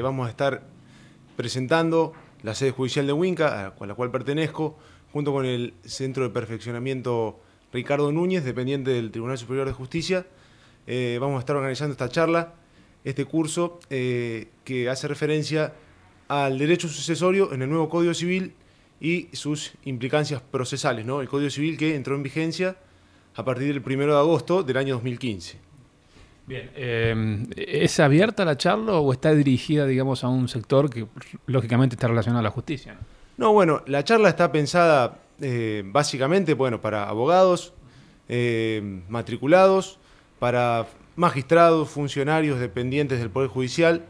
vamos a estar presentando la sede judicial de Huinca, a la cual pertenezco, junto con el Centro de Perfeccionamiento Ricardo Núñez, dependiente del Tribunal Superior de Justicia. Eh, vamos a estar organizando esta charla, este curso eh, que hace referencia al derecho sucesorio en el nuevo Código Civil y sus implicancias procesales, ¿no? el Código Civil que entró en vigencia a partir del 1 de agosto del año 2015. Bien, em, ¿es abierta la charla o está dirigida, digamos, a un sector que lógicamente está relacionado a la justicia? No, bueno, la charla está pensada eh, básicamente, bueno, para abogados, eh, matriculados, para magistrados, funcionarios dependientes del Poder Judicial,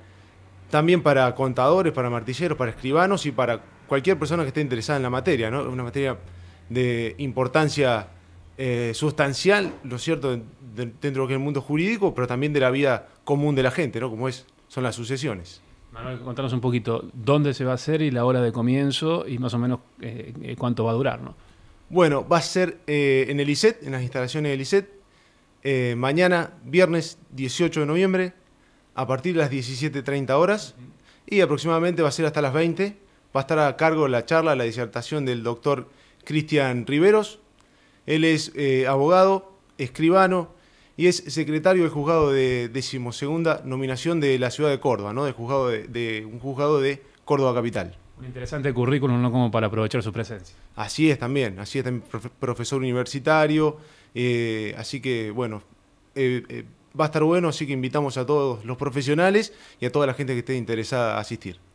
también para contadores, para martilleros, para escribanos y para cualquier persona que esté interesada en la materia, ¿no? Una materia de importancia eh, sustancial, lo cierto, dentro del mundo jurídico, pero también de la vida común de la gente, ¿no? Como es, son las sucesiones. Manuel, contanos un poquito dónde se va a hacer y la hora de comienzo y más o menos eh, eh, cuánto va a durar, ¿no? Bueno, va a ser en el ISET, en las instalaciones del ISET, mañana, viernes 18 de noviembre, a partir de las 17.30 horas, y aproximadamente va a ser hasta las 20. Va a estar a cargo la charla, la disertación del doctor Cristian Riveros, él es eh, abogado, escribano y es secretario del juzgado de decimosegunda nominación de la ciudad de Córdoba, ¿no? de juzgado de, un juzgado de Córdoba Capital. Un interesante currículum, ¿no? Como para aprovechar su presencia. Así es también, así es también, profesor universitario. Eh, así que, bueno, eh, va a estar bueno, así que invitamos a todos los profesionales y a toda la gente que esté interesada a asistir.